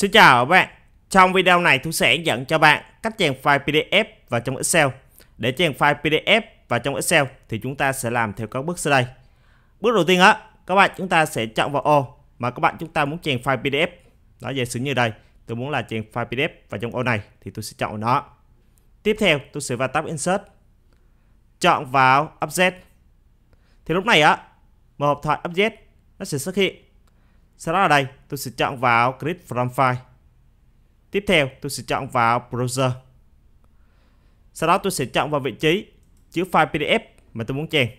Xin chào các bạn. Trong video này tôi sẽ hướng dẫn cho bạn cách chèn file PDF vào trong Excel. Để chèn file PDF vào trong Excel thì chúng ta sẽ làm theo các bước sau đây. Bước đầu tiên á, các bạn chúng ta sẽ chọn vào ô mà các bạn chúng ta muốn chèn file PDF. Nó dễ sử như đây. Tôi muốn là chèn file PDF vào trong ô này thì tôi sẽ chọn nó. Tiếp theo tôi sẽ vào tab Insert. Chọn vào Object. Thì lúc này á, một hộp thoại Object nó sẽ xuất hiện sau đó ở đây tôi sẽ chọn vào create From File. Tiếp theo tôi sẽ chọn vào Browser. Sau đó tôi sẽ chọn vào vị trí chứa file PDF mà tôi muốn chèn.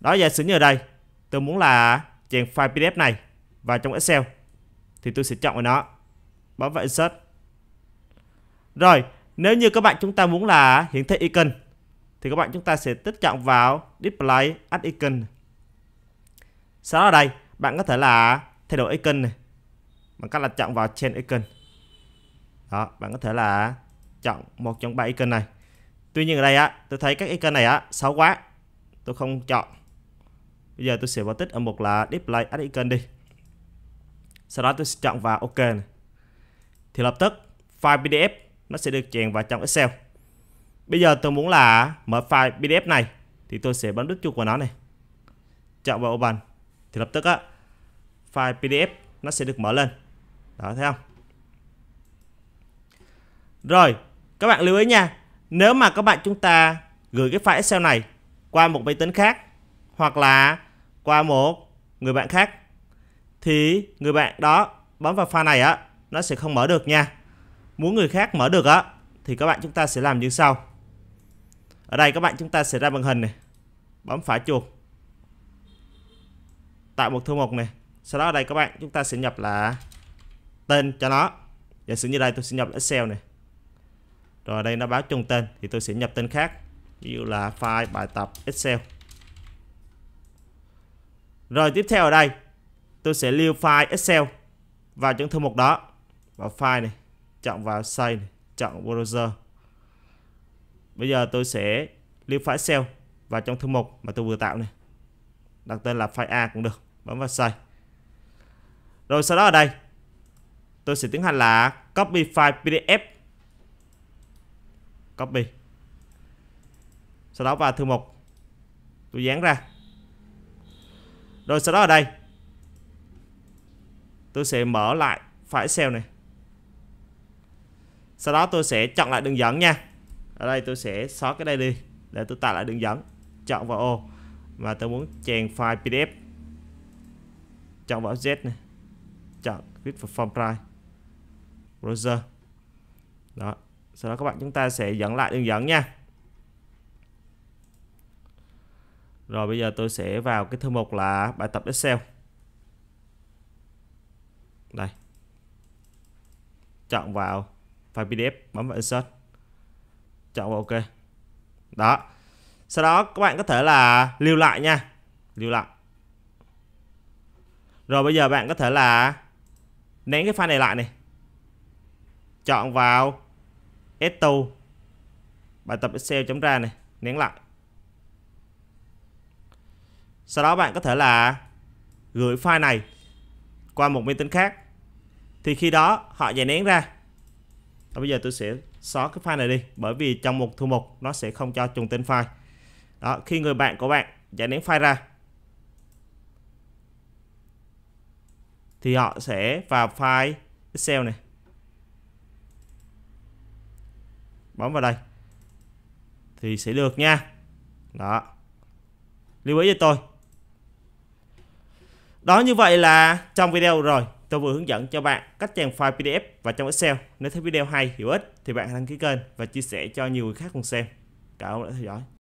Đó giả sử như ở đây tôi muốn là chèn file PDF này vào trong Excel thì tôi sẽ chọn vào nó. Bấm vào Insert. Rồi, nếu như các bạn chúng ta muốn là hiển thị icon thì các bạn chúng ta sẽ tích chọn vào Display as icon. Sau đó ở đây bạn có thể là thay đổi icon này bằng cách là chọn vào trên icon đó bạn có thể là chọn một trong ba icon này tuy nhiên ở đây á tôi thấy các icon này á xấu quá tôi không chọn bây giờ tôi sẽ vào tích ở một là display add icon đi sau đó tôi sẽ chọn vào ok này. thì lập tức file pdf nó sẽ được chèn vào trong excel bây giờ tôi muốn là mở file pdf này thì tôi sẽ bấm đứt chuột vào nó này chọn vào open thì lập tức á file PDF nó sẽ được mở lên đó thấy không rồi các bạn lưu ý nha nếu mà các bạn chúng ta gửi cái file Excel này qua một máy tính khác hoặc là qua một người bạn khác thì người bạn đó bấm vào file này á nó sẽ không mở được nha muốn người khác mở được á thì các bạn chúng ta sẽ làm như sau ở đây các bạn chúng ta sẽ ra màn hình này bấm phải chuột tạo một thư mục này sau đó ở đây các bạn chúng ta sẽ nhập là tên cho nó giả sử như đây tôi sẽ nhập Excel này rồi đây nó báo chung tên thì tôi sẽ nhập tên khác ví dụ là file bài tập Excel rồi tiếp theo ở đây tôi sẽ lưu file Excel vào những thư mục đó vào file này chọn vào save này, chọn browser bây giờ tôi sẽ lưu file Excel vào trong thư mục mà tôi vừa tạo này đặt tên là file A cũng được bấm vào save rồi sau đó ở đây tôi sẽ tiến hành là copy file pdf copy sau đó vào thư mục tôi dán ra rồi sau đó ở đây tôi sẽ mở lại file excel này sau đó tôi sẽ chọn lại đường dẫn nha ở đây tôi sẽ xóa cái đây đi để tôi tạo lại đường dẫn chọn vào ô mà tôi muốn chèn file pdf chọn vào Z này chọn click Form price browser đó sau đó các bạn chúng ta sẽ dẫn lại đường dẫn nha rồi bây giờ tôi sẽ vào cái thư mục là bài tập Excel đây chọn vào file PDF bấm vào insert chọn vào OK đó sau đó các bạn có thể là lưu lại nha lưu lại rồi bây giờ bạn có thể là nén cái file này lại này. Chọn vào s bài tập Excel chấm ra này, nén lại. Sau đó bạn có thể là gửi file này qua một máy tính khác. Thì khi đó họ giải nén ra. Và bây giờ tôi sẽ xóa cái file này đi bởi vì trong một thư mục nó sẽ không cho trùng tên file. Đó, khi người bạn của bạn giải nén file ra thì họ sẽ vào file Excel này bấm vào đây thì sẽ được nha đó lưu ý cho tôi đó như vậy là trong video rồi tôi vừa hướng dẫn cho bạn cách chèn file PDF và trong Excel nếu thấy video hay hữu ích thì bạn hãy đăng ký kênh và chia sẻ cho nhiều người khác cùng xem cảm ơn đã theo dõi